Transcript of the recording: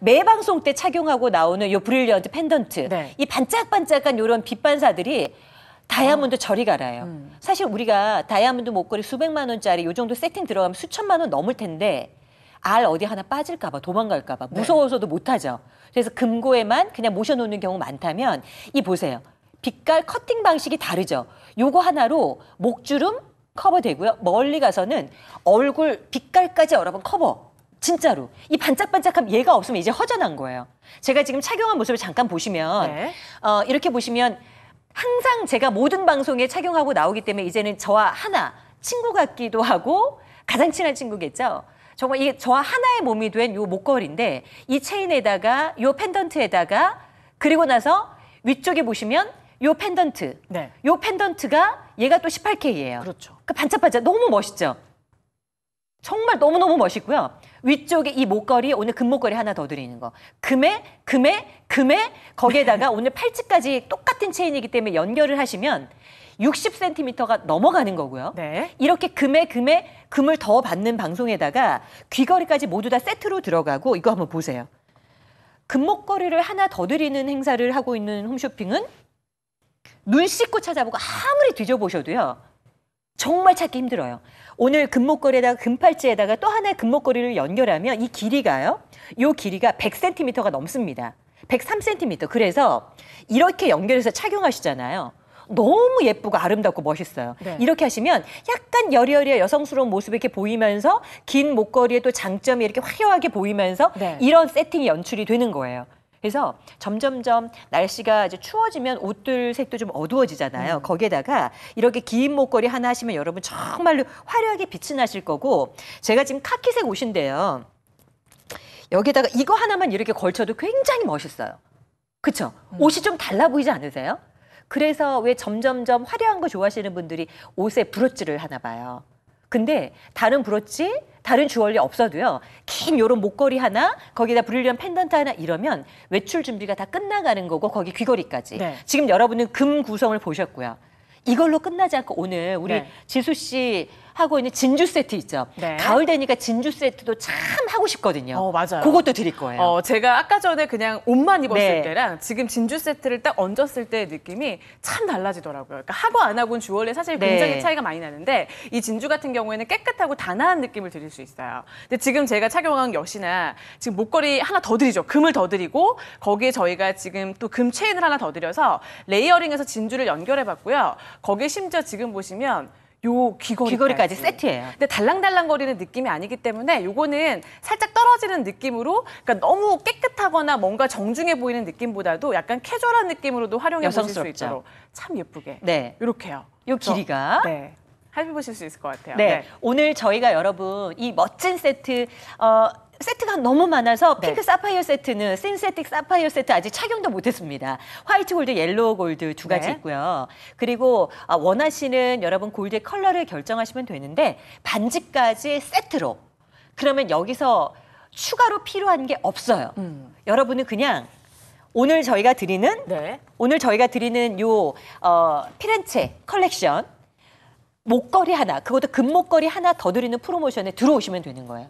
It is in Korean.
매 방송 때 착용하고 나오는 요 브릴리언트 펜던트 네. 이 반짝반짝한 요런 빛반사들이 다이아몬드 어. 저리 가라요. 음. 사실 우리가 다이아몬드 목걸이 수백만 원짜리 요 정도 세팅 들어가면 수천만 원 넘을 텐데 알 어디 하나 빠질까 봐 도망갈까 봐 네. 무서워서도 네. 못 하죠. 그래서 금고에만 그냥 모셔 놓는 경우 많다면 이 보세요. 빛깔 커팅 방식이 다르죠. 요거 하나로 목주름 커버되고요. 멀리 가서는 얼굴 빛깔까지 여러 번 커버. 진짜로 이 반짝반짝함 얘가 없으면 이제 허전한 거예요. 제가 지금 착용한 모습을 잠깐 보시면 네. 어, 이렇게 보시면 항상 제가 모든 방송에 착용하고 나오기 때문에 이제는 저와 하나 친구 같기도 하고 가장 친한 친구겠죠. 정말 이게 저와 하나의 몸이 된 요 목걸이인데 이 체인에다가 요 펜던트에다가 그리고 나서 위쪽에 보시면 요 펜던트. 네. 요 펜던트가 얘가 또 18K예요. 그렇죠. 그 반짝반짝 너무 멋있죠. 정말 너무너무 멋있고요. 위쪽에 이 목걸이 오늘 금목걸이 하나 더 드리는 거. 금에 금에 금에 거기에다가 네. 오늘 팔찌까지 똑같은 체인이기 때문에 연결을 하시면 60cm가 넘어가는 거고요. 네. 이렇게 금에 금에 금을 더 받는 방송에다가 귀걸이까지 모두 다 세트로 들어가고 이거 한번 보세요. 금목걸이를 하나 더 드리는 행사를 하고 있는 홈쇼핑은 눈 씻고 찾아보고 아무리 뒤져보셔도요. 정말 찾기 힘들어요. 오늘 금목걸이에다가 금팔찌에다가 또 하나의 금목걸이를 연결하면 이 길이가요. 요 길이가 100cm가 넘습니다. 103cm. 그래서 이렇게 연결해서 착용하시잖아요. 너무 예쁘고 아름답고 멋있어요. 네. 이렇게 하시면 약간 여리여리한 여성스러운 모습이 이렇게 보이면서 긴 목걸이에 또 장점이 이렇게 화려하게 보이면서 네. 이런 세팅이 연출이 되는 거예요. 그래서 점점점 날씨가 이제 추워지면 옷들 색도 좀 어두워지잖아요. 음. 거기에다가 이렇게 긴 목걸이 하나 하시면 여러분 정말로 화려하게 빛이 나실 거고 제가 지금 카키색 옷인데요. 여기다가 에 이거 하나만 이렇게 걸쳐도 굉장히 멋있어요. 그쵸? 음. 옷이 좀 달라 보이지 않으세요? 그래서 왜 점점점 화려한 거 좋아하시는 분들이 옷에 브로치를 하나 봐요. 근데 다른 브로치 다른 주얼리 없어도요. 긴 요런 목걸이 하나, 거기다 브릴리언 펜던트 하나 이러면 외출 준비가 다 끝나가는 거고 거기 귀걸이까지. 네. 지금 여러분은 금 구성을 보셨고요. 이걸로 끝나지 않고 오늘 우리 네. 지수 씨 하고 있는 진주 세트 있죠. 네. 가을 되니까 진주 세트도 참 하고 싶거든요. 어, 맞아요. 그것도 드릴 거예요. 어, 제가 아까 전에 그냥 옷만 네. 입었을 네. 때랑 지금 진주 세트를 딱 얹었을 때 느낌이 참 달라지더라고요. 그러니까 하고 안 하고는 주얼리 사실 네. 굉장히 네. 차이가 많이 나는데 이 진주 같은 경우에는 깨끗하고 단아한 느낌을 드릴 수 있어요. 근데 지금 제가 착용한 역시나 지금 목걸이 하나 더 드리죠. 금을 더 드리고 거기에 저희가 지금 또 금 체인을 하나 더 드려서 레이어링해서 진주를 연결해 봤고요. 거기에 심지어 지금 보시면 요 귀걸이 귀걸이까지 세트예요. 근데 달랑달랑거리는 느낌이 아니기 때문에 요거는 살짝 떨어지는 느낌으로 그러니까 너무 깨끗하거나 뭔가 정중해 보이는 느낌보다도 약간 캐주얼한 느낌으로도 활용해 보실 수 여성스럽죠. 있도록 참 예쁘게 네. 이렇게요. 요 길이가 네. 해보실 수 있을 것 같아요. 네. 네. 오늘 저희가 여러분 이 멋진 세트 어, 세트가 너무 많아서 네. 핑크 사파이어 세트는 신세틱 사파이어 세트 아직 착용도 못했습니다. 화이트 골드, 옐로우 골드 두 가지 네. 있고요. 그리고 아, 원하시는 여러분 골드의 컬러를 결정하시면 되는데 반지까지 세트로. 그러면 여기서 추가로 필요한 게 없어요. 음. 여러분은 그냥 오늘 저희가 드리는 네. 오늘 저희가 드리는 요 어, 피렌체 컬렉션 목걸이 하나, 그것도 금목걸이 하나 더 드리는 프로모션에 들어오시면 되는 거예요.